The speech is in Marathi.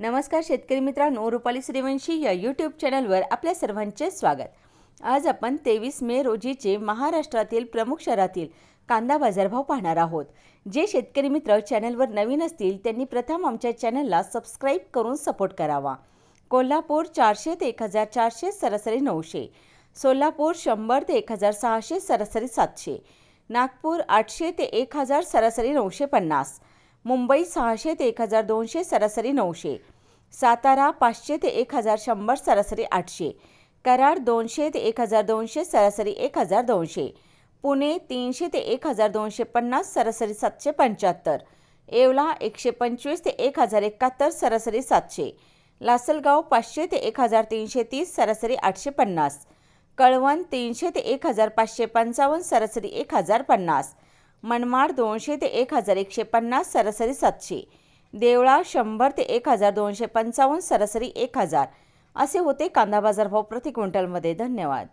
नमस्कार शेतकरी मित्रांनो रुपाली श्रीवंशी या यूट्यूब चॅनलवर आपल्या सर्वांचे स्वागत आज आपण तेवीस मे रोजीचे महाराष्ट्रातील प्रमुख शहरातील कांदा बाजारभाव पाहणार आहोत जे शेतकरी मित्र चॅनलवर नवीन असतील त्यांनी प्रथम आमच्या चॅनलला सबस्क्राईब करून सपोर्ट करावा कोल्हापूर चारशे ते एक हजार चारशे सरासरी नऊशे सोलापूर शंभर ते एक हजार सहाशे सरासरी सातशे नागपूर आठशे ते एक हजार सरासरी नऊशे पन्नास मुंबई सहाशे ते एक हजार दोनशे सरासरी नऊशे सातारा पाचशे ते एक हजार शंभर सरासरी आठशे कराड दोनशे ते एक हजार दोनशे सरासरी एक हजार दोनशे पुणे तीनशे ते एक हजार दोनशे पन्नास सरासरी सातशे पंच्याहत्तर येवला एकशे पंचवीस ते एक हजार एकाहत्तर सरासरी सातशे लासलगाव पाचशे ते एक हजार तीनशे तीस सरासरी आठशे पन्नास कळवण तीनशे ते एक हजार पाचशे पंचावन्न सरासरी एक हजार पन्नास मनमाड दोनशे ते एक हजार एकशे पन्नास सरासरी सातशे देवळा शंभर ते एक हजार दोनशे पंचावन्न सरासरी एक हजार असे होते कांदा बाजारभाव प्रति क्विंटलमध्ये धन्यवाद